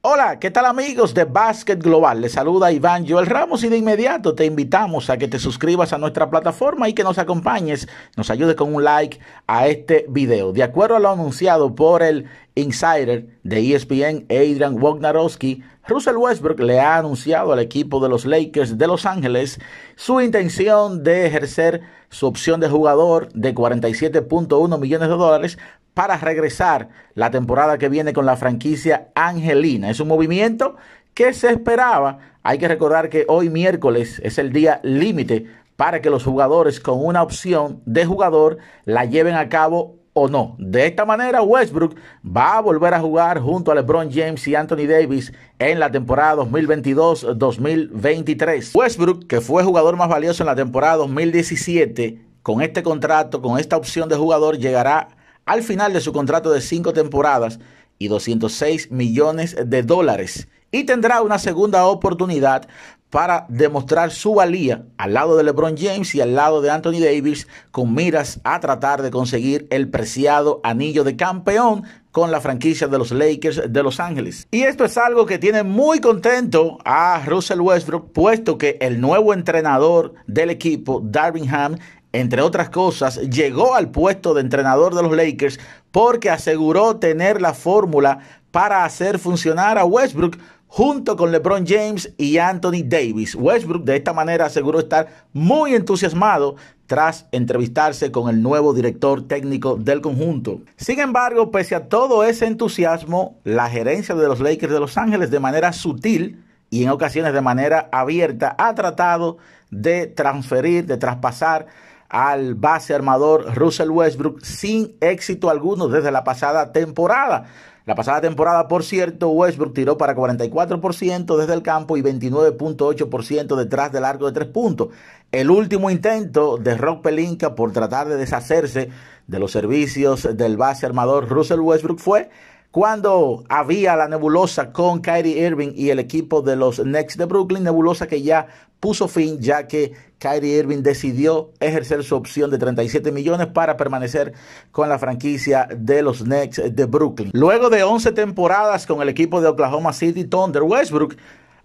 Hola, ¿qué tal amigos de Basket Global? Les saluda Iván Joel Ramos y de inmediato te invitamos a que te suscribas a nuestra plataforma y que nos acompañes, nos ayude con un like a este video. De acuerdo a lo anunciado por el Insider de ESPN, Adrian Wojnarowski, Russell Westbrook le ha anunciado al equipo de los Lakers de Los Ángeles su intención de ejercer su opción de jugador de 47.1 millones de dólares para regresar la temporada que viene con la franquicia Angelina. Es un movimiento que se esperaba. Hay que recordar que hoy miércoles es el día límite para que los jugadores con una opción de jugador la lleven a cabo no. De esta manera, Westbrook va a volver a jugar junto a LeBron James y Anthony Davis en la temporada 2022-2023. Westbrook, que fue jugador más valioso en la temporada 2017, con este contrato, con esta opción de jugador, llegará al final de su contrato de cinco temporadas y 206 millones de dólares y tendrá una segunda oportunidad para demostrar su valía al lado de LeBron James y al lado de Anthony Davis con miras a tratar de conseguir el preciado anillo de campeón con la franquicia de los Lakers de Los Ángeles. Y esto es algo que tiene muy contento a Russell Westbrook, puesto que el nuevo entrenador del equipo, Darvin Ham, entre otras cosas, llegó al puesto de entrenador de los Lakers porque aseguró tener la fórmula para hacer funcionar a Westbrook junto con LeBron James y Anthony Davis. Westbrook de esta manera aseguró estar muy entusiasmado tras entrevistarse con el nuevo director técnico del conjunto. Sin embargo, pese a todo ese entusiasmo, la gerencia de los Lakers de Los Ángeles de manera sutil y en ocasiones de manera abierta ha tratado de transferir, de traspasar al base armador Russell Westbrook sin éxito alguno desde la pasada temporada. La pasada temporada, por cierto, Westbrook tiró para 44% desde el campo y 29.8% detrás del arco de tres puntos. El último intento de Rock Pelinka por tratar de deshacerse de los servicios del base armador Russell Westbrook fue cuando había la nebulosa con Kyrie Irving y el equipo de los Knicks de Brooklyn, nebulosa que ya puso fin ya que Kyrie Irving decidió ejercer su opción de 37 millones para permanecer con la franquicia de los Knicks de Brooklyn. Luego de 11 temporadas con el equipo de Oklahoma City Thunder, Westbrook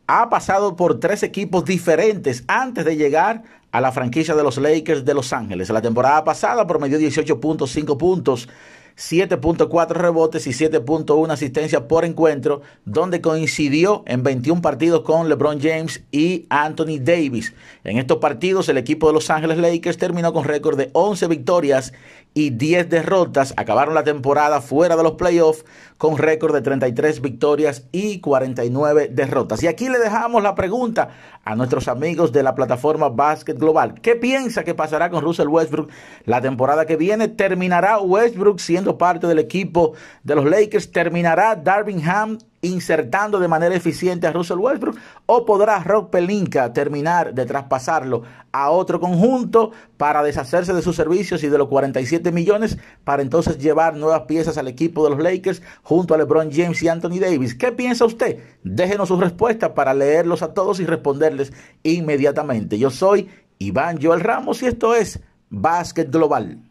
ha pasado por tres equipos diferentes antes de llegar a la franquicia de los Lakers de Los Ángeles. La temporada pasada promedió 18.5 puntos 7.4 rebotes y 7.1 asistencia por encuentro, donde coincidió en 21 partidos con LeBron James y Anthony Davis. En estos partidos, el equipo de Los Ángeles Lakers terminó con récord de 11 victorias y 10 derrotas. Acabaron la temporada fuera de los playoffs con récord de 33 victorias y 49 derrotas. Y aquí le dejamos la pregunta a nuestros amigos de la plataforma Basket Global. ¿Qué piensa que pasará con Russell Westbrook la temporada que viene? ¿Terminará Westbrook siendo parte del equipo de los Lakers? ¿Terminará Ham insertando de manera eficiente a Russell Westbrook o podrá Rock Pelinka terminar de traspasarlo a otro conjunto para deshacerse de sus servicios y de los 47 millones para entonces llevar nuevas piezas al equipo de los Lakers junto a LeBron James y Anthony Davis. ¿Qué piensa usted? Déjenos sus respuestas para leerlos a todos y responderles inmediatamente. Yo soy Iván Joel Ramos y esto es Básquet Global.